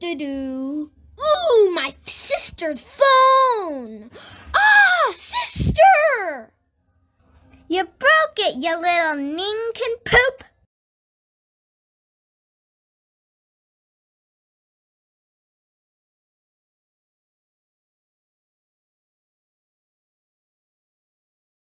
do do. Ooh, my sister's phone! Ah, sister! You broke it, you little nincompoop!